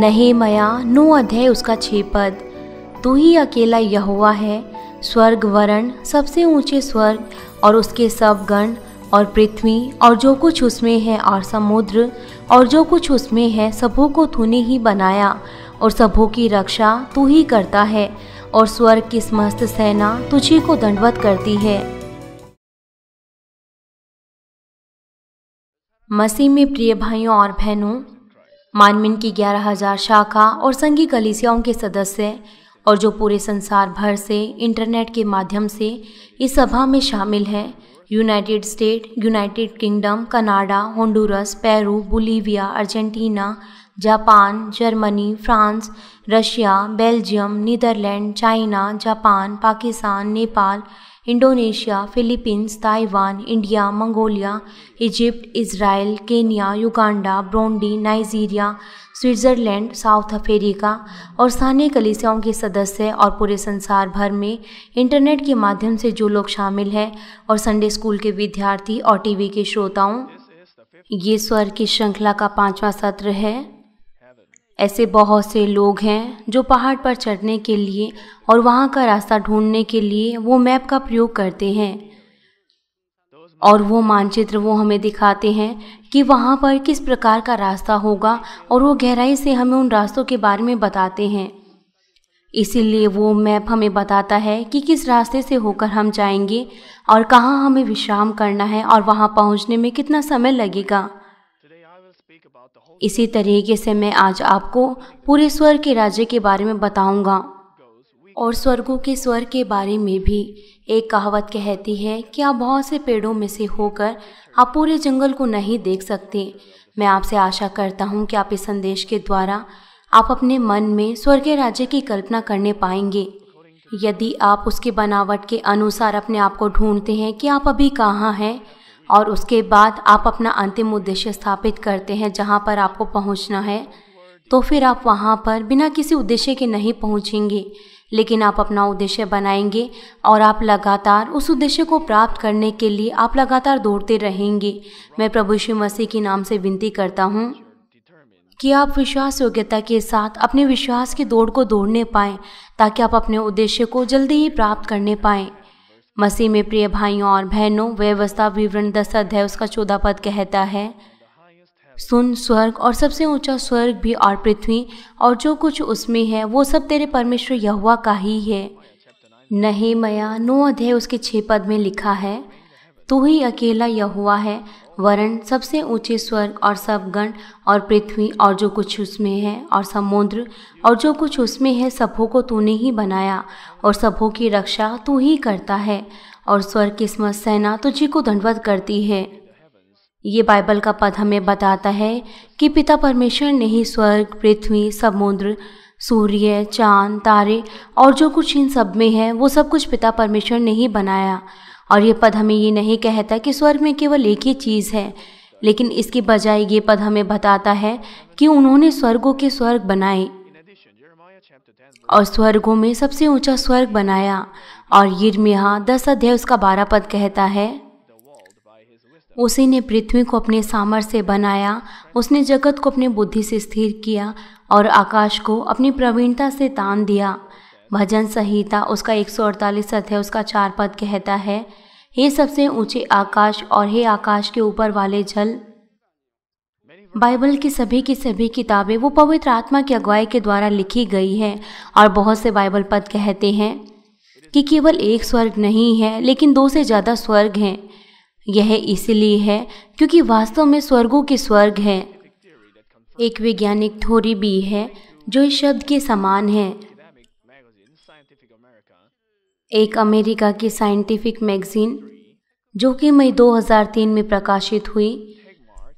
नहीं मया नु अध्याय उसका छे पद तू ही अकेला यहुआ है स्वर्ग वरण सबसे ऊंचे स्वर्ग और उसके सब गण और पृथ्वी और जो कुछ उसमें है और समुद्र और जो कुछ उसमें है सबों को तूने ही बनाया और सबों की रक्षा तू ही करता है और स्वर्ग की समस्त सेना तुझी को दंडवत करती है मसीह में प्रिय भाइयों और बहनों मानमिन की ग्यारह हजार शाखा और संघी कलिसियाओं के सदस्य और जो पूरे संसार भर से इंटरनेट के माध्यम से इस सभा में शामिल हैं United State United Kingdom Canada Honduras Peru Bolivia Argentina Japan Germany France Russia Belgium Netherland China Japan Pakistan Nepal Indonesia Philippines Taiwan India Mongolia Egypt Israel Kenya Uganda Burundi Nigeria Switzerland South Africa और स्थानीय कलिसियाओं के सदस्य और पूरे संसार भर में internet के माध्यम से जो लोग शामिल हैं और संडे स्कूल के विद्यार्थी और टीवी के श्रोताओं ये स्वर की श्रृंखला का पांचवा सत्र है ऐसे बहुत से लोग हैं जो पहाड़ पर चढ़ने के लिए और वहाँ का रास्ता ढूंढने के लिए वो मैप का प्रयोग करते हैं और वो मानचित्र वो हमें दिखाते हैं कि वहाँ पर किस प्रकार का रास्ता होगा और वो गहराई से हमें उन रास्तों के बारे में बताते हैं इसीलिए वो मैप हमें बताता है कि किस रास्ते से होकर हम जाएंगे और कहाँ हमें विश्राम करना है और वहाँ पहुँचने में कितना समय लगेगा इसी तरीके से मैं आज आपको पूरे स्वर्ग के राज्य के बारे में बताऊंगा और स्वर्गों के स्वर के बारे में भी एक कहावत कहती है कि आप बहुत से पेड़ों में से होकर आप पूरे जंगल को नहीं देख सकते मैं आपसे आशा करता हूँ कि आप इस संदेश के द्वारा आप अपने मन में के राज्य की कल्पना करने पाएंगे यदि आप उसके बनावट के अनुसार अपने आप को ढूंढते हैं कि आप अभी कहाँ हैं और उसके बाद आप अपना अंतिम उद्देश्य स्थापित करते हैं जहाँ पर आपको पहुँचना है तो फिर आप वहाँ पर बिना किसी उद्देश्य के नहीं पहुँचेंगे लेकिन आप अपना उद्देश्य बनाएंगे और आप लगातार उस उद्देश्य को प्राप्त करने के लिए आप लगातार दौड़ते रहेंगे मैं प्रभु श्री मसीह के नाम से विनती करता हूँ कि आप विश्वास योग्यता के साथ अपने विश्वास की दौड़ को दौड़ने पाएँ ताकि आप अपने उद्देश्य को जल्दी ही प्राप्त करने पाएँ मसीह में प्रिय भाइयों और बहनों व्यवस्था विवरण दस अध्याय उसका चौदह पद कहता है सुन स्वर्ग और सबसे ऊंचा स्वर्ग भी और पृथ्वी और जो कुछ उसमें है वो सब तेरे परमेश्वर यहुआ का ही है नहीं मया नौ अध्याय उसके छः पद में लिखा है तू ही अकेला यह हुआ है वरण सबसे ऊंचे स्वर्ग और सब गण और पृथ्वी और जो कुछ उसमें है और समुद्र और जो कुछ उसमें है सबों को तूने ही बनाया और सबों की रक्षा तू ही करता है और स्वर्ग किस्मत सेना तुझी को दंडवत करती है ये बाइबल का पद हमें बताता है कि पिता परमेश्वर ने ही स्वर्ग पृथ्वी समुद्र सूर्य चांद तारे और जो कुछ इन सब में है वो सब कुछ पिता परमेश्वर ने ही बनाया और ये पद हमें ये नहीं कहता कि स्वर्ग में केवल एक ही चीज़ है लेकिन इसके बजाय ये पद हमें बताता है कि उन्होंने स्वर्गों के स्वर्ग बनाए और स्वर्गों में सबसे ऊंचा स्वर्ग बनाया और यहा दस अध्याय उसका बारह पद कहता है उसी ने पृथ्वी को अपने सामर्थ्य से बनाया उसने जगत को अपने बुद्धि से स्थिर किया और आकाश को अपनी प्रवीणता से तान दिया भजन संहिता उसका 148 अध्याय उसका चार पद कहता है हे सबसे ऊंचे आकाश और हे आकाश के ऊपर वाले जल बाइबल की सभी की सभी किताबें वो पवित्र आत्मा की अगुवाई के द्वारा लिखी गई हैं और बहुत से बाइबल पद कहते हैं कि केवल एक स्वर्ग नहीं है लेकिन दो से ज़्यादा स्वर्ग हैं यह इसलिए है क्योंकि वास्तव में स्वर्गों के स्वर्ग हैं एक वैज्ञानिक थोरी भी है जो इस शब्द के समान है एक अमेरिका की साइंटिफिक मैगज़ीन जो कि मई 2003 में प्रकाशित हुई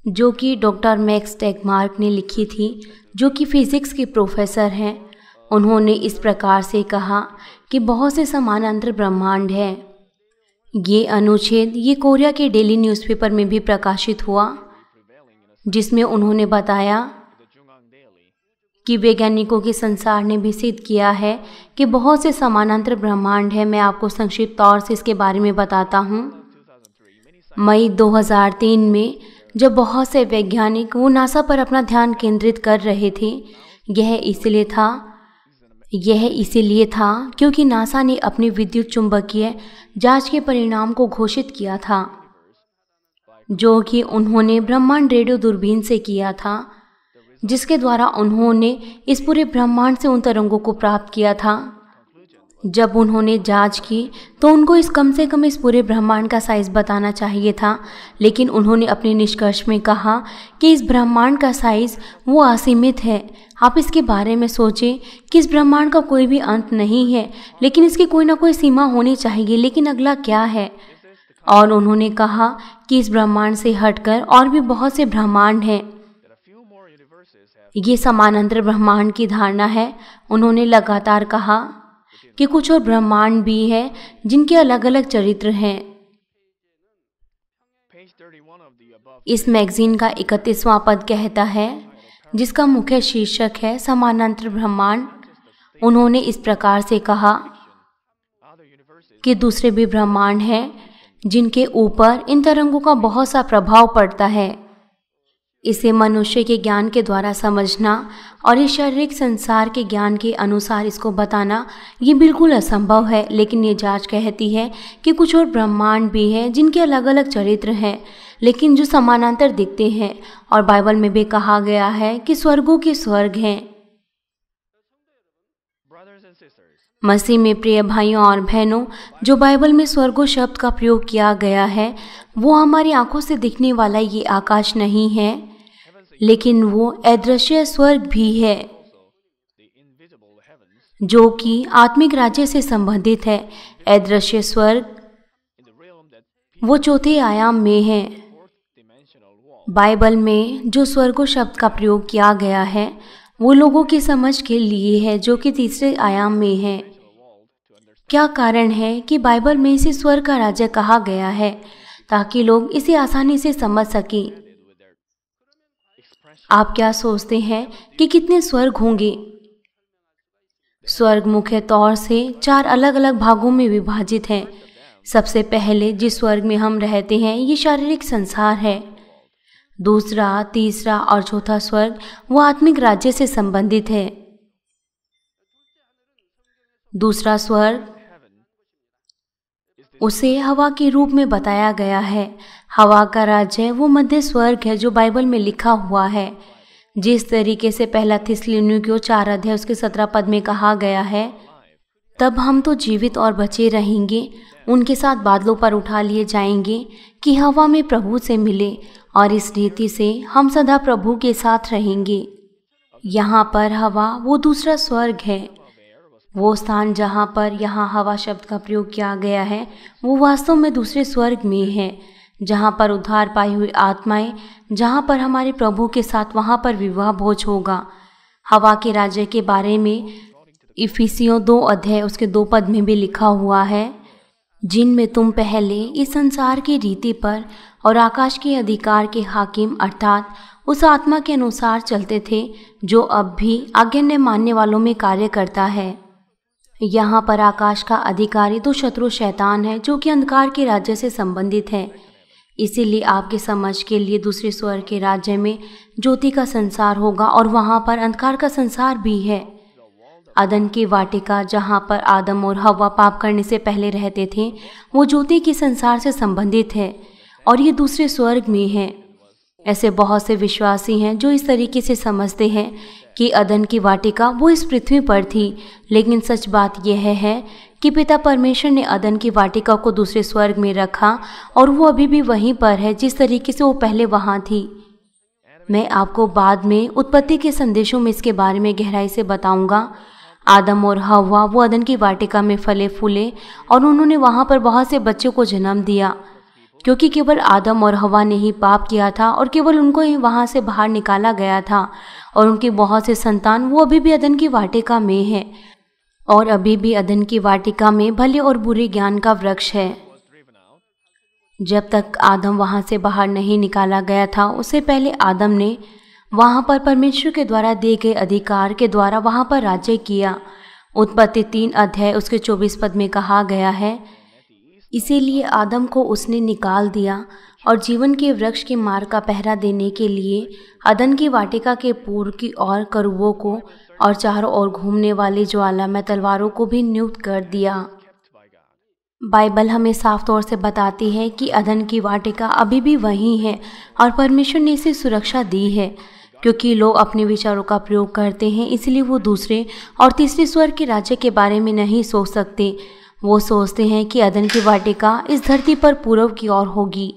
जो कि डॉक्टर मैक्स टेगमार्क ने लिखी थी जो कि फिज़िक्स के प्रोफेसर हैं उन्होंने इस प्रकार से कहा कि बहुत से समानांतर ब्रह्मांड हैं ये अनुच्छेद ये कोरिया के डेली न्यूज़पेपर में भी प्रकाशित हुआ जिसमें उन्होंने बताया कि वैज्ञानिकों के संसार ने भी सिद्ध किया है कि बहुत से समानांतर ब्रह्मांड है मैं आपको संक्षिप्त तौर से इसके बारे में बताता हूँ मई 2003 में जब बहुत से वैज्ञानिक वो नासा पर अपना ध्यान केंद्रित कर रहे थे यह इसलिए था यह इसीलिए था क्योंकि नासा ने अपनी विद्युत चुंबकीय जांच के परिणाम को घोषित किया था जो कि उन्होंने ब्रह्मांड रेडियो दूरबीन से किया था जिसके द्वारा उन्होंने इस पूरे ब्रह्मांड से उन तरंगों को प्राप्त किया था जब उन्होंने जांच की तो उनको इस कम से कम इस पूरे ब्रह्मांड का साइज बताना चाहिए था लेकिन उन्होंने अपने निष्कर्ष में कहा कि इस ब्रह्मांड का साइज वो असीमित है आप इसके बारे में सोचें कि इस ब्रह्मांड का कोई भी अंत नहीं है लेकिन इसकी कोई ना कोई सीमा होनी चाहिए लेकिन अगला क्या है और उन्होंने कहा कि इस ब्रह्मांड से हटकर और भी बहुत से ब्रह्मांड हैं ये समानांतर ब्रह्मांड की धारणा है उन्होंने लगातार कहा कि कुछ और ब्रह्मांड भी है जिनके अलग अलग चरित्र हैं इस मैगजीन का इकतीसवां पद कहता है जिसका मुख्य शीर्षक है समानांतर ब्रह्मांड उन्होंने इस प्रकार से कहा कि दूसरे भी ब्रह्मांड हैं जिनके ऊपर इन तरंगों का बहुत सा प्रभाव पड़ता है इसे मनुष्य के ज्ञान के द्वारा समझना और इस शारीरिक संसार के ज्ञान के अनुसार इसको बताना ये बिल्कुल असंभव है लेकिन ये जांच कहती है कि कुछ और ब्रह्मांड भी हैं जिनके अलग अलग चरित्र हैं लेकिन जो समानांतर दिखते हैं और बाइबल में भी कहा गया है कि स्वर्गों के स्वर्ग हैं मसीह में प्रिय भाइयों और बहनों जो बाइबल में स्वर्गो शब्द का प्रयोग किया गया है वो हमारी आंखों से दिखने वाला ये आकाश नहीं है लेकिन वो अदृश्य स्वर्ग भी है जो कि आत्मिक राज्य से संबंधित है अदृश्य स्वर्ग वो चौथे आयाम में है बाइबल में जो स्वर्गो शब्द का प्रयोग किया गया है वो लोगों की समझ के लिए है जो कि तीसरे आयाम में है क्या कारण है कि बाइबल में इसे स्वर्ग का राज्य कहा गया है ताकि लोग इसे आसानी से समझ सकें आप क्या सोचते हैं कि कितने स्वर्ग होंगे स्वर्ग मुख्य तौर से चार अलग अलग भागों में विभाजित हैं सबसे पहले जिस स्वर्ग में हम रहते हैं ये शारीरिक संसार है दूसरा तीसरा और चौथा स्वर्ग वह आत्मिक राज्य से संबंधित है दूसरा स्वर्ग उसे हवा के रूप में बताया गया है हवा का राज्य वो मध्य स्वर्ग है जो बाइबल में लिखा हुआ है जिस तरीके से पहला थिसलिनियों की चार अध्याय उसके सत्रह पद में कहा गया है तब हम तो जीवित और बचे रहेंगे उनके साथ बादलों पर उठा लिए जाएंगे कि हवा में प्रभु से मिले और इस रीति से हम सदा प्रभु के साथ रहेंगे यहाँ पर हवा वो दूसरा स्वर्ग है वो स्थान जहाँ पर यहाँ हवा शब्द का प्रयोग किया गया है वो वास्तव में दूसरे स्वर्ग में है जहाँ पर उद्धार पाई हुई आत्माएं जहाँ पर हमारे प्रभु के साथ वहाँ पर विवाह भोज होगा हवा के राज्य के बारे में इफिसियों दो अध्याय उसके दो पद में भी लिखा हुआ है जिनमें तुम पहले इस संसार की रीति पर और आकाश के अधिकार के हाकिम अर्थात उस आत्मा के अनुसार चलते थे जो अब भी आज्ञा मानने वालों में कार्य करता है यहाँ पर आकाश का अधिकारी तो शत्रु शैतान है जो कि अंधकार के राज्य से संबंधित है इसीलिए आपके समझ के लिए दूसरे स्वर के राज्य में ज्योति का संसार होगा और वहाँ पर अंधकार का संसार भी है अदन की वाटिका जहाँ पर आदम और हवा पाप करने से पहले रहते थे वो ज्योति के संसार से संबंधित है और ये दूसरे स्वर्ग में है ऐसे बहुत से विश्वासी हैं जो इस तरीके से समझते हैं कि अदन की वाटिका वो इस पृथ्वी पर थी लेकिन सच बात यह है कि पिता परमेश्वर ने अदन की वाटिका को दूसरे स्वर्ग में रखा और वो अभी भी वहीं पर है जिस तरीके से वो पहले वहाँ थी मैं आपको बाद में उत्पत्ति के संदेशों में इसके बारे में गहराई से बताऊंगा आदम और हवा वो अदन की वाटिका में फले फूले और उन्होंने वहाँ पर बहुत से बच्चों को जन्म दिया क्योंकि केवल आदम और हवा ने ही पाप किया था और केवल उनको ही वहाँ से बाहर निकाला गया था और उनके बहुत से संतान वो अभी भी अदन की वाटिका में है और अभी भी अदन की वाटिका में भले और बुरे ज्ञान का वृक्ष है जब तक आदम वहाँ से बाहर नहीं निकाला गया था उससे पहले आदम ने वहाँ पर परमेश्वर के द्वारा दिए गए अधिकार के द्वारा वहाँ पर राज्य किया उत्पत्ति तीन अध्याय उसके चौबीस पद में कहा गया है इसीलिए आदम को उसने निकाल दिया और जीवन के वृक्ष के मार्ग का पहरा देने के लिए अदन की वाटिका के पूर्व की ओर करुओं को और चारों ओर घूमने वाले ज्वाला में तलवारों को भी नियुक्त कर दिया बाइबल हमें साफ तौर से बताती है कि अदन की वाटिका अभी भी वही है और परमेश्वर ने इसे सुरक्षा दी है क्योंकि लोग अपने विचारों का प्रयोग करते हैं इसलिए वो दूसरे और तीसरे स्वर के राज्य के बारे में नहीं सोच सकते वो सोचते हैं कि अदन की वाटिका इस धरती पर पूर्व की ओर होगी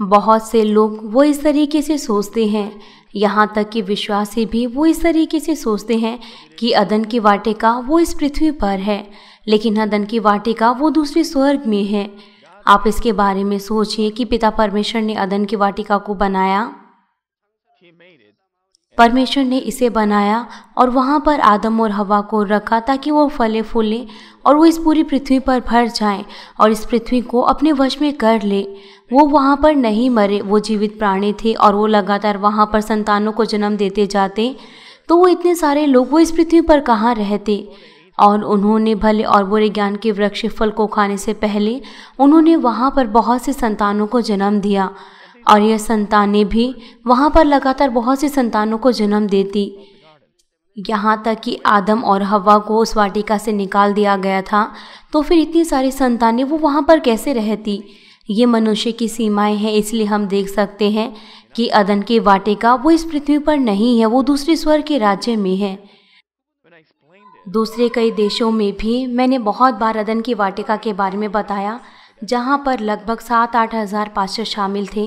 बहुत से लोग वो इस तरीके से सोचते हैं यहाँ तक कि विश्वासी भी वो इस तरीके से सोचते हैं कि अदन की वाटिका वो इस पृथ्वी पर है लेकिन अदन की वाटिका वो दूसरे स्वर्ग में है आप इसके बारे में सोचिए कि पिता परमेश्वर ने अदन की वाटिका को बनाया परमेश्वर ने इसे बनाया और वहाँ पर आदम और हवा को रखा ताकि वो फले फूलें और वो इस पूरी पृथ्वी पर भर जाएं और इस पृथ्वी को अपने वश में कर ले वो वहाँ पर नहीं मरे वो जीवित प्राणी थे और वो लगातार वहाँ पर संतानों को जन्म देते जाते तो वो इतने सारे लोग वो इस पृथ्वी पर कहाँ रहते और उन्होंने भले और बुरे ज्ञान के वृक्ष फल को खाने से पहले उन्होंने वहाँ पर बहुत से संतानों को जन्म दिया और यह संतानें भी वहाँ पर लगातार बहुत सी संतानों को जन्म देती यहाँ तक कि आदम और हवा को उस वाटिका से निकाल दिया गया था तो फिर इतनी सारी संतानें वो वहाँ पर कैसे रहती ये मनुष्य की सीमाएं हैं इसलिए हम देख सकते हैं कि अदन की वाटिका वो इस पृथ्वी पर नहीं है वो दूसरे स्वर के राज्य में है दूसरे कई देशों में भी मैंने बहुत बार अदन की वाटिका के बारे में बताया जहाँ पर लगभग सात आठ हज़ार पास्टर शामिल थे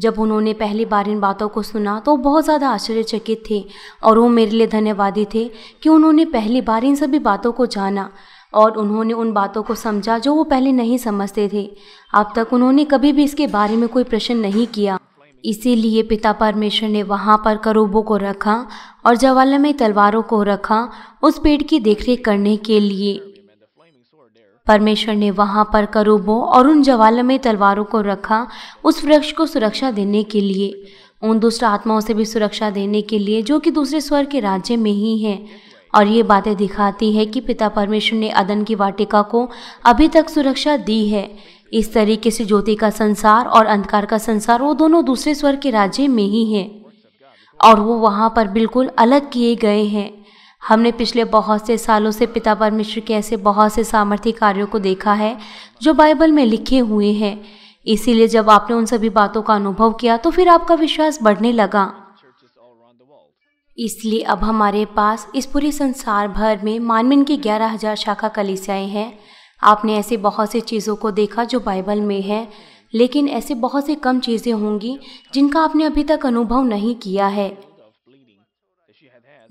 जब उन्होंने पहली बार इन बातों को सुना तो बहुत ज़्यादा आश्चर्यचकित थे और वो मेरे लिए धन्यवादी थे कि उन्होंने पहली बार इन सभी बातों को जाना और उन्होंने उन बातों को समझा जो वो पहले नहीं समझते थे अब तक उन्होंने कभी भी इसके बारे में कोई प्रश्न नहीं किया इसीलिए पिता परमेश्वर ने वहाँ पर करूबों को रखा और जवाला में तलवारों को रखा उस पेड़ की देखरेख करने के लिए परमेश्वर ने वहाँ पर करूबों और उन जवालों में तलवारों को रखा उस वृक्ष को सुरक्षा देने के लिए उन दुष्ट आत्माओं से भी सुरक्षा देने के लिए जो कि दूसरे स्वर के राज्य में ही हैं और ये बातें दिखाती है कि पिता परमेश्वर ने अदन की वाटिका को अभी तक सुरक्षा दी है इस तरीके से ज्योति का संसार और अंधकार का संसार वो दोनों दूसरे स्वर के राज्य में ही हैं और वो वहाँ पर बिल्कुल अलग किए गए हैं हमने पिछले बहुत से सालों से पिता परमेश्वर के ऐसे बहुत से सामर्थ्य कार्यों को देखा है जो बाइबल में लिखे हुए हैं इसीलिए जब आपने उन सभी बातों का अनुभव किया तो फिर आपका विश्वास बढ़ने लगा इसलिए अब हमारे पास इस पूरे संसार भर में मानविन की ग्यारह हजार शाखा कलिसियाएं हैं आपने ऐसे बहुत से चीज़ों को देखा जो बाइबल में है लेकिन ऐसे बहुत से कम चीज़ें होंगी जिनका आपने अभी तक अनुभव नहीं किया है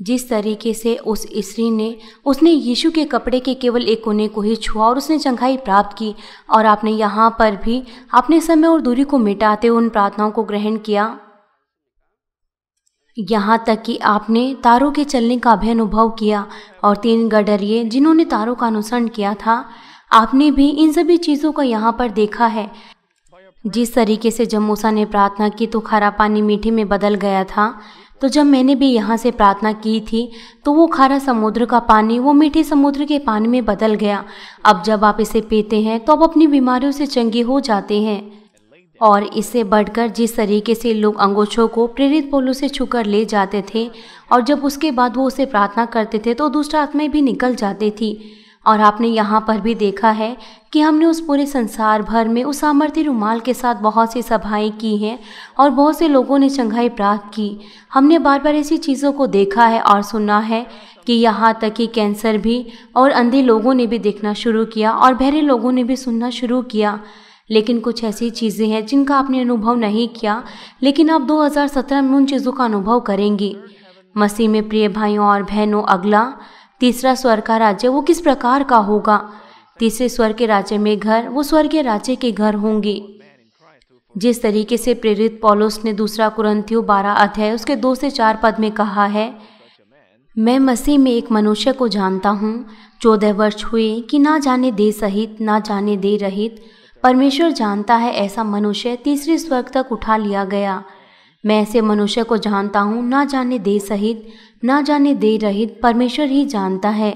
जिस तरीके से उस स्त्री ने उसने यीशु के कपड़े के केवल एक कोने को ही छुआ और उसने चंखाई प्राप्त की और आपने यहाँ पर भी अपने समय और दूरी को मिटाते उन प्रार्थनाओं को ग्रहण किया यहाँ तक कि आपने तारों के चलने का भी अनुभव किया और तीन गडरिए जिन्होंने तारों का अनुसरण किया था आपने भी इन सभी चीज़ों को यहाँ पर देखा है जिस तरीके से जमूसा ने प्रार्थना की तो खरा पानी मीठे में बदल गया था तो जब मैंने भी यहाँ से प्रार्थना की थी तो वो खारा समुद्र का पानी वो मीठे समुद्र के पानी में बदल गया अब जब आप इसे पीते हैं तो आप अपनी बीमारियों से चंगे हो जाते हैं और इससे बढ़कर जिस तरीके से लोग अंगोछों को प्रेरित पोलों से छूकर ले जाते थे और जब उसके बाद वो उसे प्रार्थना करते थे तो दूसरा आत्माएं भी निकल जाती थी और आपने यहाँ पर भी देखा है कि हमने उस पूरे संसार भर में उस सामर्थ्य रुमाल के साथ बहुत सी सभाएं की हैं और बहुत से लोगों ने चंगाई प्राप्त की हमने बार बार ऐसी चीज़ों को देखा है और सुना है कि यहाँ तक कि कैंसर भी और अंधे लोगों ने भी देखना शुरू किया और बहरे लोगों ने भी सुनना शुरू किया लेकिन कुछ ऐसी चीज़ें हैं जिनका आपने अनुभव नहीं किया लेकिन आप 2017 में उन चीज़ों का अनुभव करेंगी मसीह में प्रिय भाइयों और बहनों अगला तीसरा स्वर का राज्य वो किस प्रकार का होगा तीसरे स्वर के राज्य में घर वो स्वर्गीय के राज्य के घर होंगे जिस तरीके से प्रेरित पॉलोस ने दूसरा कुरंथियो बारह अध्याय उसके दो से चार पद में कहा है मैं मसीह में एक मनुष्य को जानता हूँ चौदह वर्ष हुए कि ना जाने दे सहित ना जाने दे रहित परमेश्वर जानता है ऐसा मनुष्य तीसरे स्वर्ग तक उठा लिया गया मैं ऐसे मनुष्य को जानता हूँ ना जाने दे सहित ना जाने दे रहित परमेश्वर ही जानता है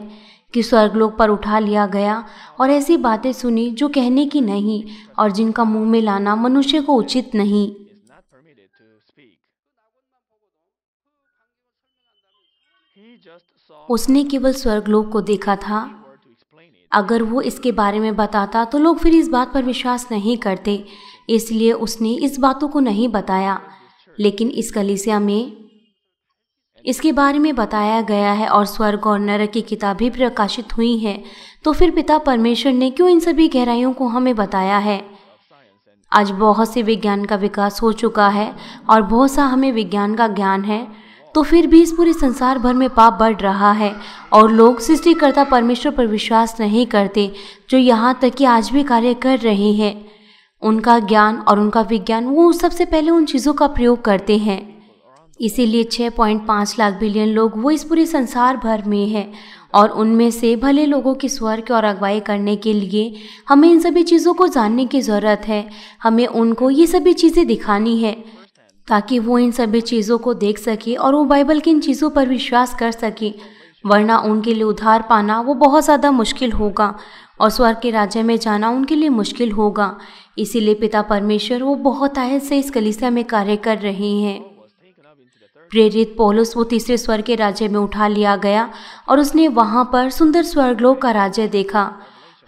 कि स्वर्गलोक पर उठा लिया गया और ऐसी बातें सुनी जो कहने की नहीं और जिनका मुंह में लाना मनुष्य को उचित नहीं उसने केवल स्वर्गलोक को देखा था अगर वो इसके बारे में बताता तो लोग फिर इस बात पर विश्वास नहीं करते इसलिए उसने इस बातों को नहीं बताया लेकिन इस कलिसिया में इसके बारे में बताया गया है और स्वर्ग और नरक की किताबें प्रकाशित हुई हैं तो फिर पिता परमेश्वर ने क्यों इन सभी गहराइयों को हमें बताया है आज बहुत से विज्ञान का विकास हो चुका है और बहुत सा हमें विज्ञान का ज्ञान है तो फिर भी इस पूरे संसार भर में पाप बढ़ रहा है और लोग सृष्टिकर्ता परमेश्वर पर विश्वास नहीं करते जो यहाँ तक कि आज भी कार्य कर रहे हैं उनका ज्ञान और उनका विज्ञान वो सबसे पहले उन चीज़ों का प्रयोग करते हैं इसीलिए 6.5 लाख बिलियन लोग वो इस पूरे संसार भर में हैं और उनमें से भले लोगों की स्वर की और अगुवाई करने के लिए हमें इन सभी चीज़ों को जानने की ज़रूरत है हमें उनको ये सभी चीज़ें दिखानी है ताकि वो इन सभी चीज़ों को देख सके और वो बाइबल की इन चीज़ों पर विश्वास कर सके वरना उनके लिए उधार पाना वो बहुत ज़्यादा मुश्किल होगा और स्वर्ग के राज्य में जाना उनके लिए मुश्किल होगा इसीलिए पिता परमेश्वर वो बहुत आयत से इस कलिसिया में कार्य कर रहे हैं प्रेरित पोलस वो तीसरे स्वर्ग के राज्य में उठा लिया गया और उसने वहाँ पर सुंदर स्वर्गलोक का राज्य देखा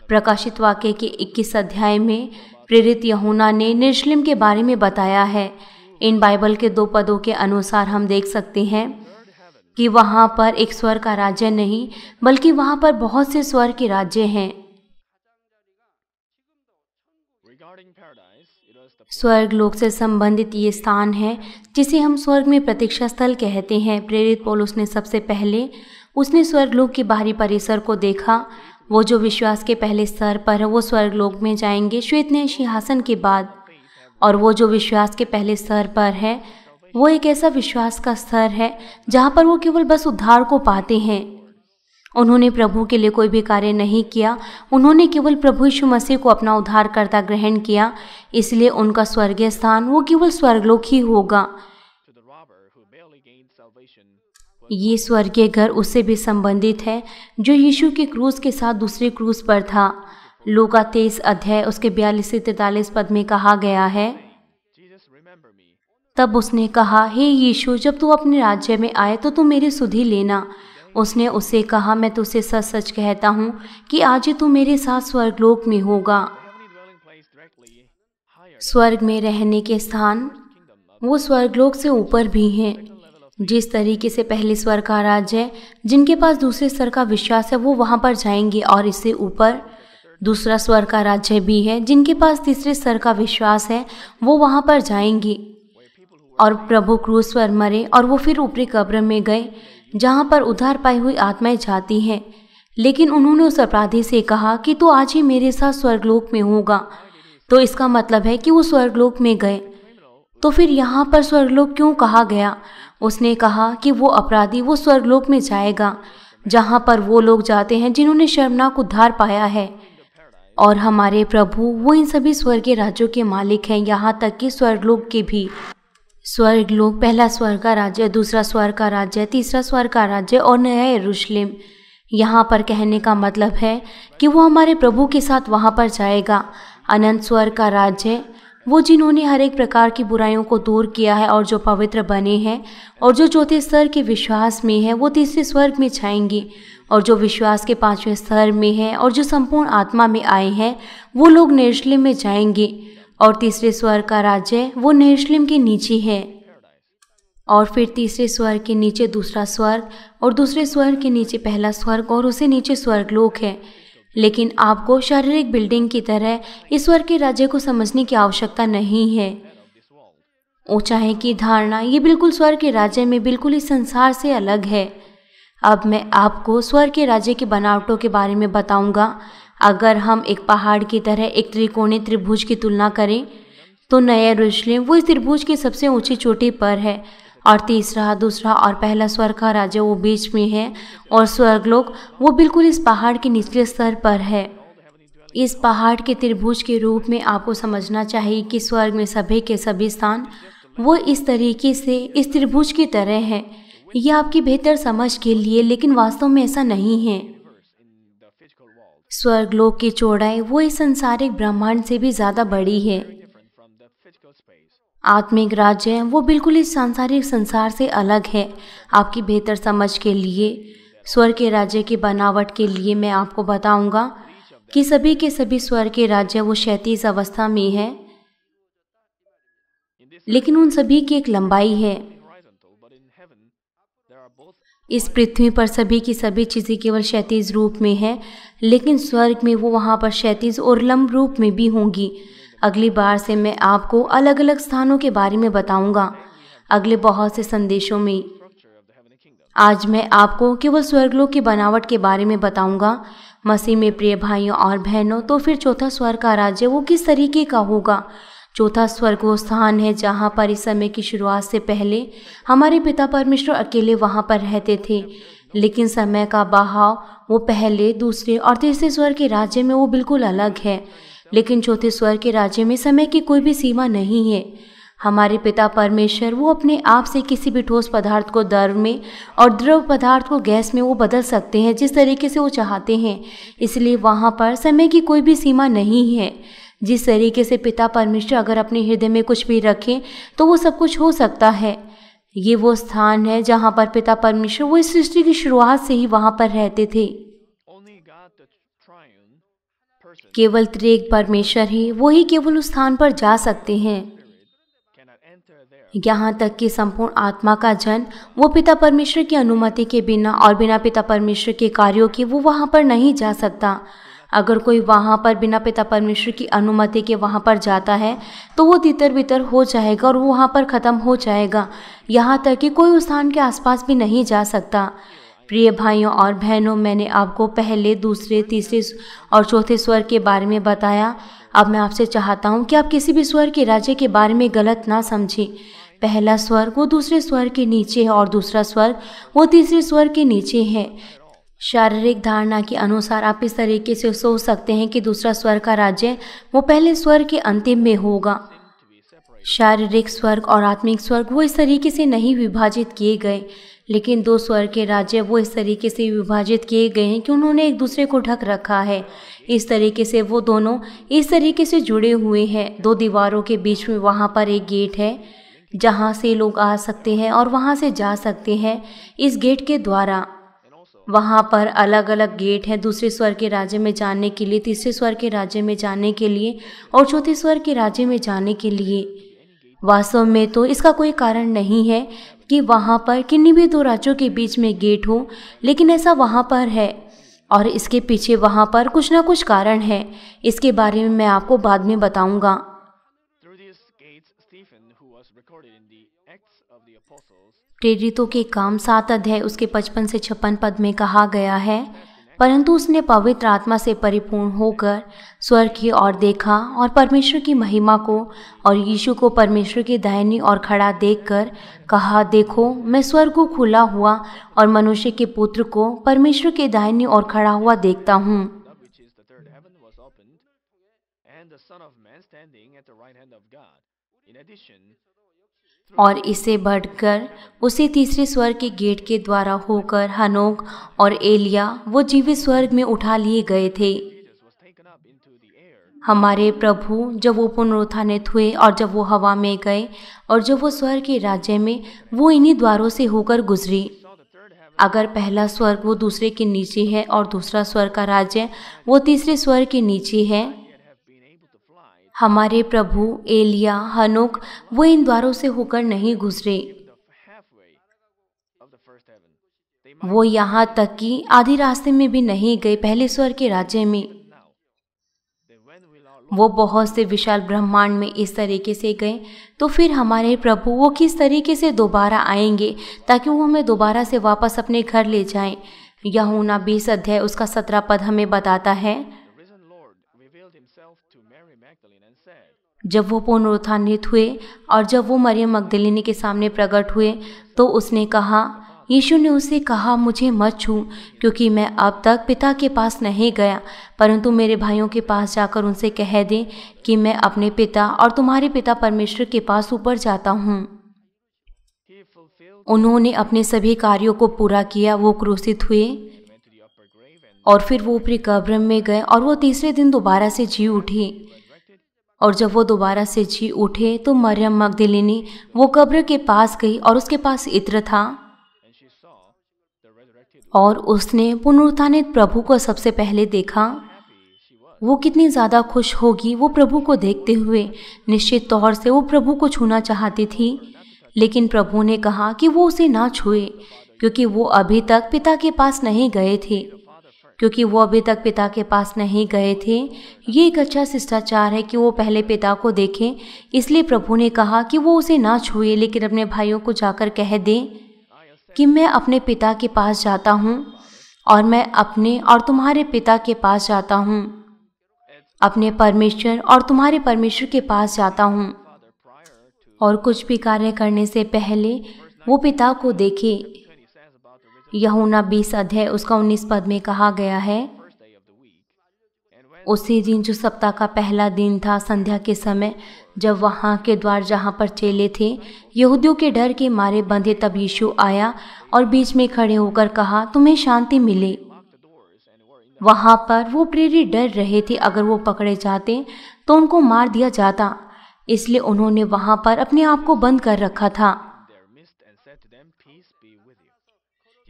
प्रकाशित वाक्य के इक्कीस अध्याय में प्रेरित यहुना ने निर्शलिम के बारे में बताया है इन बाइबल के दो पदों के अनुसार हम देख सकते हैं कि वहाँ पर एक स्वर का राज्य नहीं बल्कि वहाँ पर बहुत से स्वर के राज्य हैं स्वर्ग लोक से संबंधित ये स्थान है जिसे हम स्वर्ग में प्रतीक्षा स्थल कहते हैं प्रेरित पोलुस ने सबसे पहले उसने स्वर्ग लोक के बाहरी परिसर को देखा वो जो विश्वास के पहले स्तर पर है वो स्वर्ग लोक में जाएंगे श्वेत ने सिंहासन के बाद और वो जो विश्वास के पहले स्तर पर है वो एक ऐसा विश्वास का स्तर है जहाँ पर वो केवल बस उद्धार को पाते हैं उन्होंने प्रभु के लिए कोई भी कार्य नहीं किया उन्होंने केवल प्रभु यीशु मसीह को अपना उद्धारकर्ता ग्रहण किया इसलिए उनका स्वर्गीय स्थान वो केवल स्वर्गलोक ही होगा ये स्वर्गीय घर उससे भी संबंधित है जो यीशु के क्रूज के साथ दूसरे क्रूज पर था लोका तेईस अध्याय उसके बयालीस से तैतालीस पद में कहा गया है तब उसने कहा हे यीशु जब तू अपने राज्य में आए तो तू मेरी सुधि लेना उसने उसे कहा मैं तुझसे सच सच कहता हूँ कि आज तू मेरे साथ स्वर्गलोक में होगा स्वर्ग में रहने के स्थान वो स्वर्गलोक से ऊपर भी हैं जिस तरीके से पहले स्वर का राज्य है जिनके पास दूसरे स्तर का विश्वास है वो वहाँ पर जाएंगे और इससे ऊपर दूसरा स्वर का राज्य भी है जिनके पास तीसरे स्तर का विश्वास है वो वहाँ पर जाएंगे और प्रभु क्रूस पर मरे और वो फिर ऊपरी कब्र में गए जहाँ पर उधार पाई हुई आत्माएं जाती हैं लेकिन उन्होंने उस अपराधी से कहा कि तू आज ही मेरे साथ स्वर्गलोक में होगा तो इसका मतलब है कि वो स्वर्गलोक में गए तो फिर यहाँ पर स्वर्गलोक क्यों कहा गया उसने कहा कि वो अपराधी वो स्वर्गलोक में जाएगा जहाँ पर वो लोग जाते हैं जिन्होंने शर्मनाक उद्धार पाया है और हमारे प्रभु वो इन सभी स्वर्गीय राज्यों के मालिक हैं यहाँ तक कि स्वर्गलोक के भी स्वर्ग लोग पहला स्वर्ग का राज्य दूसरा स्वर्ग का राज्य तीसरा स्वर्ग का राज्य और नया यरूशलेम यहाँ पर कहने का मतलब है कि वो हमारे प्रभु के साथ वहाँ पर जाएगा अनंत स्वर्ग का राज्य वो जिन्होंने हर एक प्रकार की बुराइयों को दूर किया है और जो पवित्र बने हैं और जो चौथे स्तर के विश्वास में है वो तीसरे स्वर्ग में जाएंगे और जो विश्वास के पांचवें स्तर में है और जो संपूर्ण आत्मा में आए हैं वो लोग निर्शले में जाएंगे और तीसरे स्वर का राज्य वो नेशलिम के नीचे है और फिर तीसरे स्वर के नीचे दूसरा स्वर्ग और दूसरे स्वर्ग के नीचे पहला स्वर्ग और उसे नीचे स्वर्ग लोक है लेकिन आपको शारीरिक बिल्डिंग की तरह इस स्वर के राज्य को समझने की आवश्यकता नहीं है ऊंचाई की धारणा ये बिल्कुल स्वर्ग के राज्य में बिल्कुल ही संसार से अलग है अब मैं आपको स्वर्ग के राज्य की बनावटों के बारे में बताऊंगा अगर हम एक पहाड़ की तरह एक त्रिकोणीय त्रिभुज की तुलना करें तो नया रुशलिम वो इस त्रिभुज की सबसे ऊंची चोटी पर है और तीसरा दूसरा और पहला स्वर्ग का राज्य वो बीच में है और स्वर्गलोक वो बिल्कुल इस पहाड़ के निचले स्तर पर है इस पहाड़ के त्रिभुज के रूप में आपको समझना चाहिए कि स्वर्ग में सभी के सभी स्थान वो इस तरीके से इस त्रिभुज की तरह है यह आपकी बेहतर समझ के लिए लेकिन वास्तव में ऐसा नहीं है स्वर्गलोक की चौड़ाई वो इस संसारिक ब्रह्मांड से भी ज़्यादा बड़ी है आत्मिक राज्य है वो बिल्कुल इस सांसारिक संसार से अलग है आपकी बेहतर समझ के लिए स्वर के राज्य की बनावट के लिए मैं आपको बताऊंगा कि सभी के सभी स्वर के राज्य वो क्षैतिज अवस्था में है लेकिन उन सभी की एक लंबाई है इस पृथ्वी पर सभी की सभी चीज़ें केवल क्षैतिज रूप में है लेकिन स्वर्ग में वो वहाँ पर क्षैतिज और लंब रूप में भी होंगी अगली बार से मैं आपको अलग अलग स्थानों के बारे में बताऊंगा अगले बहुत से संदेशों में आज मैं आपको केवल स्वर्गलोक की बनावट के बारे में बताऊंगा मसीह में प्रिय भाइयों और बहनों तो फिर चौथा स्वर्ग का राज्य वो किस तरीके का होगा चौथा स्वर्ग वो स्थान है जहाँ पर इस समय की शुरुआत से पहले हमारे पिता परमेश्वर अकेले वहाँ पर रहते थे लेकिन समय का बहाव वो पहले दूसरे और तीसरे स्वर के राज्य में वो बिल्कुल अलग है लेकिन चौथे स्वर के राज्य में समय की कोई भी सीमा नहीं है हमारे पिता परमेश्वर वो अपने आप से किसी भी ठोस पदार्थ को द्रव में और द्रव पदार्थ को गैस में वो बदल सकते हैं जिस तरीके से वो चाहते हैं इसलिए वहाँ पर समय की कोई भी सीमा नहीं है जिस तरीके से पिता परमेश्वर अगर अपने हृदय में कुछ भी रखें तो वो सब कुछ हो सकता है ये वो स्थान है जहाँ पर पिता परमेश्वर वो इस सृष्टि की शुरुआत से ही वहाँ पर रहते थे केवल त्रेक परमेश्वर ही वो ही केवल उस स्थान पर जा सकते हैं यहाँ तक कि संपूर्ण आत्मा का जन वो पिता परमेश्वर की अनुमति के बिना और बिना पिता परमेश्वर के कार्यों के वो वहाँ पर नहीं जा सकता अगर कोई वहाँ पर बिना पिता परमेश्वर की अनुमति के वहाँ पर जाता है तो वो तितर बितर हो जाएगा और वो वहाँ पर ख़त्म हो जाएगा यहाँ तक कि कोई उस स्थान के आसपास भी नहीं जा सकता प्रिय भाइयों और बहनों मैंने आपको पहले दूसरे तीसरे और चौथे स्वर के बारे में बताया अब मैं आपसे चाहता हूँ कि आप किसी भी स्वर के राज्य के बारे में गलत ना समझें पहला स्वर वो दूसरे स्वर के नीचे है और दूसरा स्वर वो तीसरे स्वर के नीचे है शारीरिक धारणा के अनुसार आप इस तरीके से सोच सकते हैं कि दूसरा स्वर का राज्य वो पहले स्वर के अंतिम में होगा शारीरिक स्वर्ग और आत्मिक स्वर्ग वो इस तरीके से नहीं विभाजित किए गए लेकिन दो स्वर के राज्य वो इस तरीके से विभाजित किए गए हैं कि उन्होंने एक दूसरे को ढक रखा है इस तरीके से वो दोनों इस तरीके से जुड़े हुए हैं दो दीवारों के बीच में वहाँ पर एक गेट है जहाँ से लोग आ सकते हैं और वहाँ से जा सकते हैं इस गेट के द्वारा वहाँ पर अलग अलग गेट हैं दूसरे स्वर के राज्य में जाने के लिए तीसरे स्वर के राज्य में जाने के लिए और चौथे स्वर के राज्य में जाने के लिए वास्तव में तो इसका कोई कारण नहीं है कि वहाँ पर किन्नी भी दो राज्यों के बीच में गेट हो लेकिन ऐसा वहाँ पर है और इसके पीछे वहाँ पर कुछ ना कुछ कारण है इसके बारे में मैं आपको बाद में बताऊँगा प्रेरितों के काम सात अध्याय उसके पचपन से छप्पन पद में कहा गया है परंतु उसने पवित्र आत्मा से परिपूर्ण होकर स्वर्ग की ओर देखा और परमेश्वर की महिमा को और यीशु को परमेश्वर की दाहिनी और खड़ा देखकर कहा देखो मैं स्वर्ग को खुला हुआ और मनुष्य के पुत्र को परमेश्वर के दाहिनी और खड़ा हुआ देखता हूँ In addition, और इसे बढ़कर उसे तीसरे स्वर्ग के गेट के द्वारा होकर हनोक और एलिया वो जीवित स्वर्ग में उठा लिए गए थे हमारे प्रभु जब वो पुनरुत्थानित हुए और जब वो हवा में गए और जब वो स्वर्ग के राज्य में वो इन्हीं द्वारों से होकर गुजरी अगर पहला स्वर्ग वो दूसरे के नीचे है और दूसरा स्वर्ग का राज्य वो तीसरे स्वर्ग के नीचे है हमारे प्रभु एलिया हनुक वो इन द्वारों से होकर नहीं गुजरे वो यहाँ तक कि आधी रास्ते में भी नहीं गए पहले स्वर के राज्य में वो बहुत से विशाल ब्रह्मांड में इस तरीके से गए तो फिर हमारे प्रभु वो किस तरीके से दोबारा आएंगे ताकि वो हमें दोबारा से वापस अपने घर ले जाएं यहूना बीस अध्याय उसका सत्रह पद हमें बताता है जब वो पुनरुत्थानित हुए और जब वो मरियम मगदलिनी के सामने प्रकट हुए तो उसने कहा यीशु ने उसे कहा मुझे मत छू क्योंकि मैं अब तक पिता के पास नहीं गया परंतु मेरे भाइयों के पास जाकर उनसे कह दें कि मैं अपने पिता और तुम्हारे पिता परमेश्वर के पास ऊपर जाता हूँ उन्होंने अपने सभी कार्यों को पूरा किया वो क्रूसित हुए और फिर वो ऊपरी कब्र में गए और वो तीसरे दिन दोबारा से जी उठी और जब वो दोबारा से जी उठे तो मरियम मगदलिनी वो कब्र के पास गई और उसके पास इत्र था और उसने पुनरुत्थानित प्रभु को सबसे पहले देखा वो कितनी ज़्यादा खुश होगी वो प्रभु को देखते हुए निश्चित तौर से वो प्रभु को छूना चाहती थी लेकिन प्रभु ने कहा कि वो उसे ना छुए क्योंकि वो अभी तक पिता के पास नहीं गए थे क्योंकि वो अभी तक पिता के पास नहीं गए थे ये एक अच्छा शिष्टाचार है कि वो पहले पिता को देखें इसलिए प्रभु ने कहा कि वो उसे ना छुए लेकिन अपने भाइयों को जाकर कह दें कि मैं अपने पिता के पास जाता हूँ और मैं अपने और तुम्हारे पिता के पास जाता हूँ अपने परमेश्वर और तुम्हारे परमेश्वर के पास जाता हूँ और कुछ भी कार्य करने से पहले वो पिता को देखे यहूना बीस अध्याय उसका उन्नीस पद में कहा गया है उसी दिन जो सप्ताह का पहला दिन था संध्या के समय जब वहाँ के द्वार जहाँ पर चेले थे यहूदियों के डर के मारे बंधे तब यीशु आया और बीच में खड़े होकर कहा तुम्हें शांति मिले वहाँ पर वो प्रेरित डर रहे थे अगर वो पकड़े जाते तो उनको मार दिया जाता इसलिए उन्होंने वहाँ पर अपने आप को बंद कर रखा था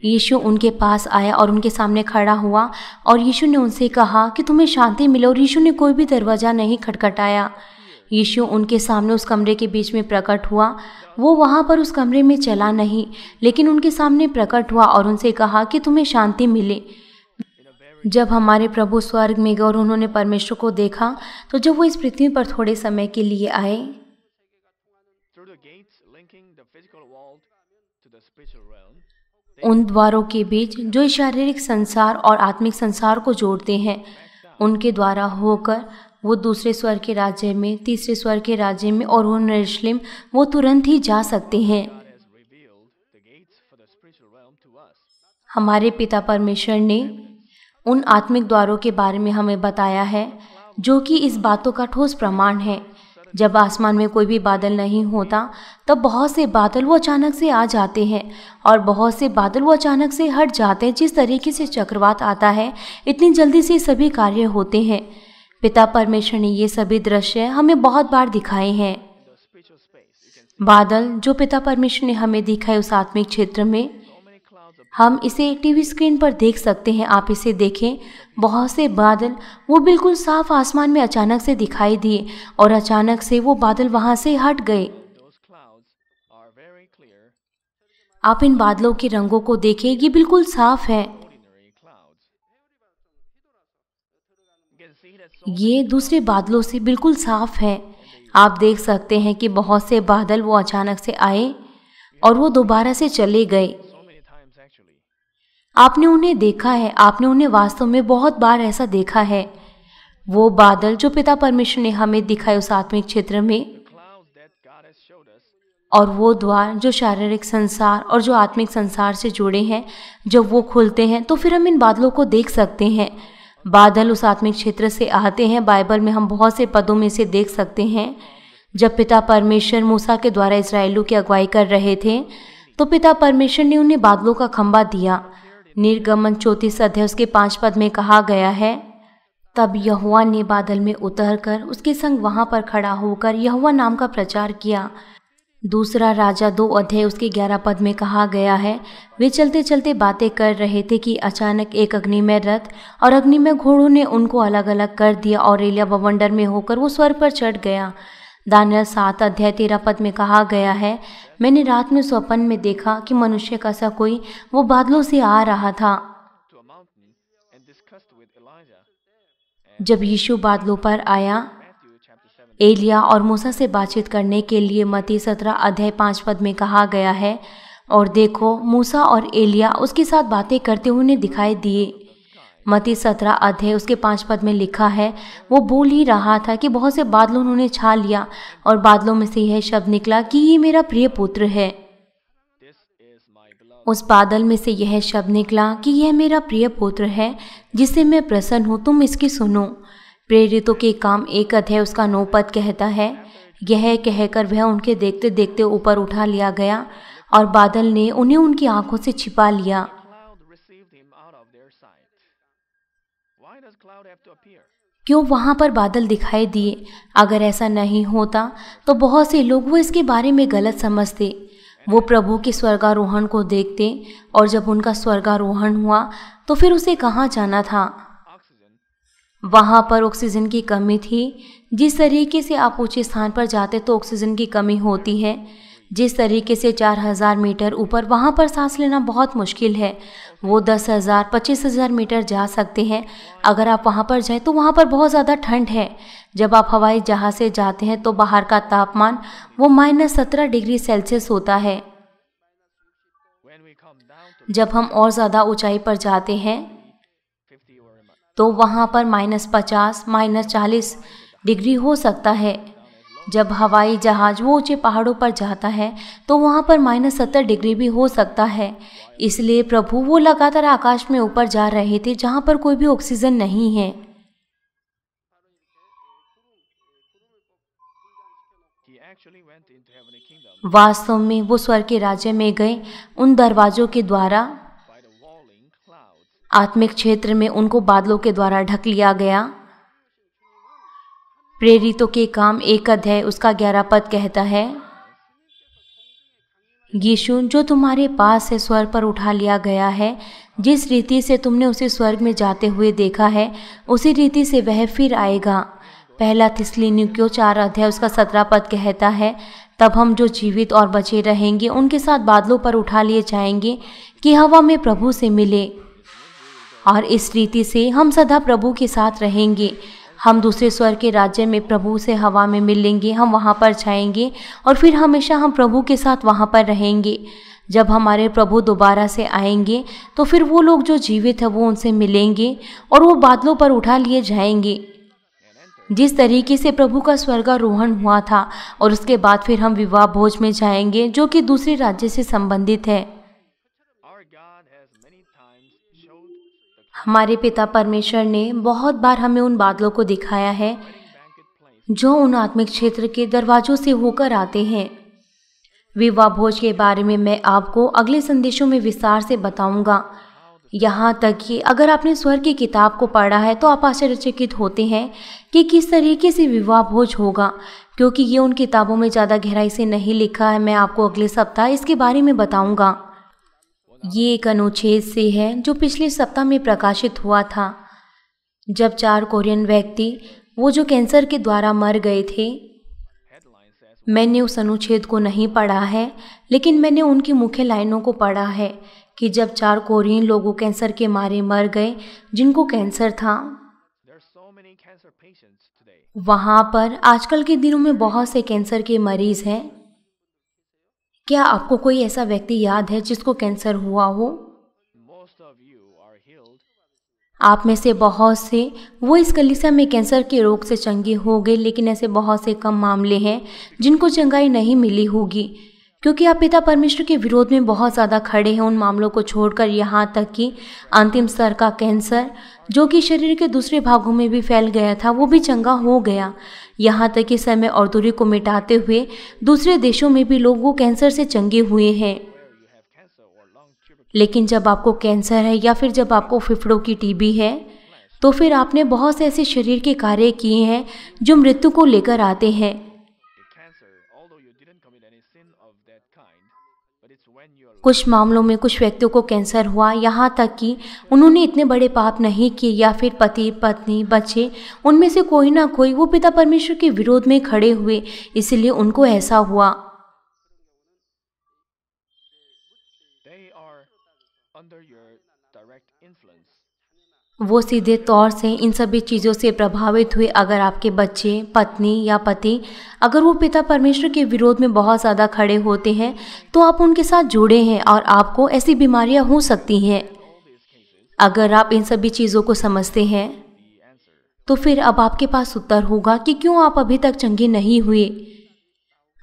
यीशु उनके पास आया और उनके सामने खड़ा हुआ और यीशु ने उनसे कहा कि तुम्हें शांति मिले और यीशु ने कोई भी दरवाज़ा नहीं खटखटाया यीशु उनके सामने उस कमरे के बीच में प्रकट हुआ वो वहाँ पर उस कमरे में चला नहीं लेकिन उनके सामने प्रकट हुआ और उनसे कहा कि तुम्हें शांति मिले जब हमारे प्रभु स्वर्ग में गए और उन्होंने परमेश्वर को देखा तो जब वो इस पृथ्वी पर थोड़े समय के लिए आए उन द्वारों के बीच जो शारीरिक संसार और आत्मिक संसार को जोड़ते हैं उनके द्वारा होकर वो दूसरे स्वर के राज्य में तीसरे स्वर के राज्य में और वो नरशलिम वो तुरंत ही जा सकते हैं हमारे पिता परमेश्वर ने उन आत्मिक द्वारों के बारे में हमें बताया है जो कि इस बातों का ठोस प्रमाण है जब आसमान में कोई भी बादल नहीं होता तब बहुत से बादल वो अचानक से आ जाते हैं और बहुत से बादल वो अचानक से हट जाते हैं जिस तरीके से चक्रवात आता है इतनी जल्दी से सभी कार्य होते हैं पिता परमेश्वर ने ये सभी दृश्य हमें बहुत बार दिखाए हैं बादल जो पिता परमेश्वर ने हमें दिखाए उस आत्मिक क्षेत्र में हम इसे टीवी स्क्रीन पर देख सकते हैं आप इसे देखें बहुत से बादल वो बिल्कुल साफ आसमान में अचानक से दिखाई दिए और अचानक से वो बादल वहाँ से हट गए आप इन बादलों के रंगों को देखें ये बिल्कुल साफ है ये दूसरे बादलों से बिल्कुल साफ है आप देख सकते हैं कि बहुत से बादल वो अचानक से आए और वो दोबारा से चले गए आपने उन्हें देखा है आपने उन्हें वास्तव में बहुत बार ऐसा देखा है वो बादल जो पिता परमेश्वर ने हमें दिखाए उस आत्मिक क्षेत्र में और वो द्वार जो शारीरिक संसार और जो आत्मिक संसार से जुड़े हैं जब वो खुलते हैं तो फिर हम इन बादलों को देख सकते हैं बादल उस आत्मिक क्षेत्र से आते हैं बाइबल में हम बहुत से पदों में से देख सकते हैं जब पिता परमेश्वर मूसा के द्वारा इसराइलों की अगुवाई कर रहे थे तो पिता परमेश्वर ने उन्हें बादलों का खम्बा दिया निर्गमन चौतीस अध्याय उसके पांच पद में कहा गया है तब यहुआ ने बादल में उतरकर उसके संग वहां पर खड़ा होकर यहुआ नाम का प्रचार किया दूसरा राजा दो अध्याय उसके ग्यारह पद में कहा गया है वे चलते चलते बातें कर रहे थे कि अचानक एक अग्निमय रथ और अग्निमय घोड़ों ने उनको अलग अलग कर दिया और एलिया बवंडर में होकर वो स्वर पर चढ़ गया दानियल सात अध्याय तेरा पद में कहा गया है मैंने रात में स्वप्न में देखा कि मनुष्य का सा कोई वो बादलों से आ रहा था जब यीशु बादलों पर आया एलिया और मूसा से बातचीत करने के लिए मती सत्रह अध्याय पांच पद में कहा गया है और देखो मूसा और एलिया उसके साथ बातें करते हुए उन्हें दिखाई दिए मती सत्रह अध्यय उसके पाँच पद में लिखा है वो बोल ही रहा था कि बहुत से बादलों उन्होंने छा लिया और बादलों में से यह शब्द निकला कि ये मेरा प्रिय पुत्र है उस बादल में से यह शब्द निकला कि यह मेरा प्रिय पुत्र है जिसे मैं प्रसन्न हूँ तुम इसकी सुनो प्रेरितों के काम एक अध्यय उसका नौपद कहता है यह कहकर वह उनके देखते देखते ऊपर उठा लिया गया और बादल ने उन्हें उनकी आंखों से छिपा लिया क्यों वहाँ पर बादल दिखाई दिए अगर ऐसा नहीं होता तो बहुत से लोग वो इसके बारे में गलत समझते वो प्रभु के स्वर्गारोहण को देखते और जब उनका स्वर्गारोहण हुआ तो फिर उसे कहाँ जाना था वहाँ पर ऑक्सीजन की कमी थी जिस तरीके से आप ऊँचे स्थान पर जाते तो ऑक्सीजन की कमी होती है जिस तरीके से 4000 मीटर ऊपर वहाँ पर सांस लेना बहुत मुश्किल है वो दस हज़ार पच्चीस हज़ार मीटर जा सकते हैं अगर आप वहाँ पर जाएँ तो वहाँ पर बहुत ज़्यादा ठंड है जब आप हवाई जहाज़ से जाते हैं तो बाहर का तापमान वो माइनस सत्रह डिग्री सेल्सियस होता है जब हम और ज़्यादा ऊंचाई पर जाते हैं तो वहाँ पर माइनस पचास माइनस चालीस डिग्री हो सकता है जब हवाई जहाज़ वो ऊँचे पहाड़ों पर जाता है तो वहाँ पर माइनस सत्तर डिग्री भी हो सकता है इसलिए प्रभु वो लगातार आकाश में ऊपर जा रहे थे जहां पर कोई भी ऑक्सीजन नहीं है वास्तव में वो स्वर के राज्य में गए उन दरवाजों के द्वारा आत्मिक क्षेत्र में उनको बादलों के द्वारा ढक लिया गया प्रेरितों के काम एक अध्याय उसका ग्यारह पद कहता है यीशु जो तुम्हारे पास से स्वर्ग पर उठा लिया गया है जिस रीति से तुमने उसे स्वर्ग में जाते हुए देखा है उसी रीति से वह फिर आएगा पहला तिसली क्यों चार अध्याय उसका सत्रह पद कहता है तब हम जो जीवित और बचे रहेंगे उनके साथ बादलों पर उठा लिए जाएंगे कि हवा में प्रभु से मिले और इस रीति से हम सदा प्रभु के साथ रहेंगे हम दूसरे स्वर के राज्य में प्रभु से हवा में मिलेंगे हम वहाँ पर जाएंगे और फिर हमेशा हम प्रभु के साथ वहाँ पर रहेंगे जब हमारे प्रभु दोबारा से आएंगे तो फिर वो लोग जो जीवित है वो उनसे मिलेंगे और वो बादलों पर उठा लिए जाएंगे जिस तरीके से प्रभु का स्वर्गारोहण हुआ था और उसके बाद फिर हम विवाह भोज में जाएंगे जो कि दूसरे राज्य से संबंधित है हमारे पिता परमेश्वर ने बहुत बार हमें उन बादलों को दिखाया है जो उन आत्मिक क्षेत्र के दरवाजों से होकर आते हैं विवाह भोज के बारे में मैं आपको अगले संदेशों में विस्तार से बताऊंगा यहाँ तक कि अगर आपने स्वर की किताब को पढ़ा है तो आप आश्चर्यचकित होते हैं कि किस तरीके से विवाह भोज होगा क्योंकि ये उन किताबों में ज़्यादा गहराई से नहीं लिखा है मैं आपको अगले सप्ताह इसके बारे में बताऊंगा ये एक अनुच्छेद से है जो पिछले सप्ताह में प्रकाशित हुआ था जब चार कोरियन व्यक्ति वो जो कैंसर के द्वारा मर गए थे मैंने उस अनुच्छेद को नहीं पढ़ा है लेकिन मैंने उनकी मुख्य लाइनों को पढ़ा है कि जब चार कोरियन लोगों कैंसर के मारे मर गए जिनको कैंसर था वहाँ पर आजकल के दिनों में बहुत से कैंसर के मरीज हैं क्या आपको कोई ऐसा व्यक्ति याद है जिसको कैंसर हुआ हो आप में से बहुत से वो इस कलिसा में कैंसर के रोग से चंगे हो गए लेकिन ऐसे बहुत से कम मामले हैं जिनको चंगाई नहीं मिली होगी क्योंकि आप पिता परमेश्वर के विरोध में बहुत ज़्यादा खड़े हैं उन मामलों को छोड़कर यहाँ तक कि अंतिम स्तर का कैंसर जो कि शरीर के दूसरे भागों में भी फैल गया था वो भी चंगा हो गया यहाँ तक कि समय और दूरी को मिटाते हुए दूसरे देशों में भी लोग वो कैंसर से चंगे हुए हैं लेकिन जब आपको कैंसर है या फिर जब आपको फिफड़ों की टीबी है तो फिर आपने बहुत से ऐसे शरीर के कार्य किए हैं जो मृत्यु को लेकर आते हैं कुछ मामलों में कुछ व्यक्तियों को कैंसर हुआ यहाँ तक कि उन्होंने इतने बड़े पाप नहीं किए या फिर पति पत्नी बच्चे उनमें से कोई ना कोई वो पिता परमेश्वर के विरोध में खड़े हुए इसलिए उनको ऐसा हुआ वो सीधे तौर से इन सभी चीज़ों से प्रभावित हुए अगर आपके बच्चे पत्नी या पति अगर वो पिता परमेश्वर के विरोध में बहुत ज़्यादा खड़े होते हैं तो आप उनके साथ जुड़े हैं और आपको ऐसी बीमारियां हो सकती हैं अगर आप इन सभी चीज़ों को समझते हैं तो फिर अब आपके पास उत्तर होगा कि क्यों आप अभी तक चंगे नहीं हुए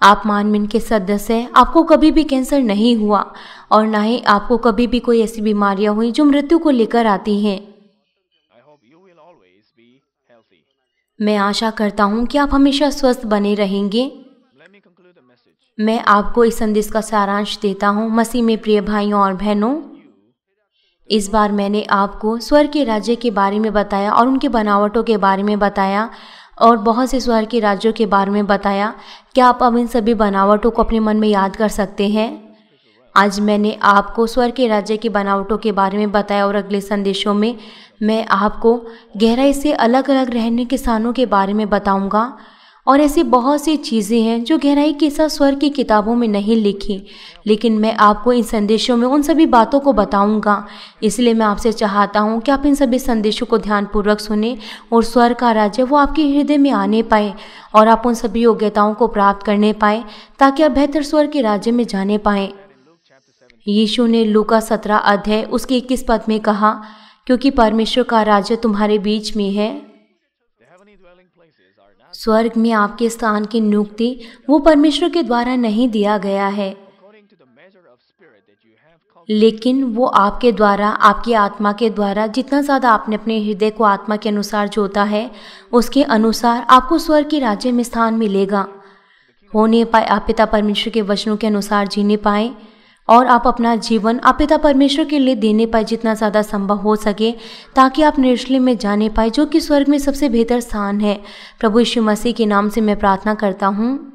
आप मानमिन के सदस्य हैं आपको कभी भी कैंसर नहीं हुआ और ना ही आपको कभी भी कोई ऐसी बीमारियां हुई जो मृत्यु को लेकर आती हैं मैं आशा करता हूँ कि आप हमेशा स्वस्थ बने रहेंगे मैं आपको इस संदेश का सारांश देता हूँ मसीह में प्रिय भाइयों और बहनों इस बार मैंने आपको स्वर के राज्य के बारे में बताया और उनके बनावटों के बारे में बताया और बहुत से स्वर के राज्यों के बारे में बताया क्या आप अब इन सभी बनावटों को अपने मन में याद कर सकते हैं आज मैंने आपको स्वर के राज्य की बनावटों के बारे में बताया और अगले संदेशों में मैं आपको गहराई से अलग अलग रहने के स्थानों के बारे में बताऊंगा और ऐसी बहुत सी चीज़ें हैं जो गहराई के साथ स्वर की किताबों में नहीं लिखी लेकिन मैं आपको इन संदेशों में उन सभी बातों को बताऊंगा इसलिए मैं आपसे चाहता हूं कि आप इन सभी संदेशों को ध्यानपूर्वक सुने और स्वर का राज्य वो आपके हृदय में आने पाए और आप उन सभी योग्यताओं को प्राप्त करने पाए ताकि आप बेहतर स्वर के राज्य में जाने पाएँ यीशु ने लू का सत्रह अध्याय उसके इक्कीस पद में कहा क्योंकि परमेश्वर का राज्य तुम्हारे बीच में है स्वर्ग में आपके स्थान की नियुक्ति वो परमेश्वर के द्वारा नहीं दिया गया है लेकिन वो आपके द्वारा आपकी आत्मा के द्वारा जितना ज़्यादा आपने अपने हृदय को आत्मा के अनुसार जोता है उसके अनुसार आपको स्वर्ग के राज्य में स्थान मिलेगा होने पाए आप पिता परमेश्वर के वचनों के अनुसार जीने पाए और आप अपना जीवन आप पिता परमेश्वर के लिए देने पाए जितना ज़्यादा संभव हो सके ताकि आप निचले में जाने पाए जो कि स्वर्ग में सबसे बेहतर स्थान है प्रभु यीशु मसीह के नाम से मैं प्रार्थना करता हूँ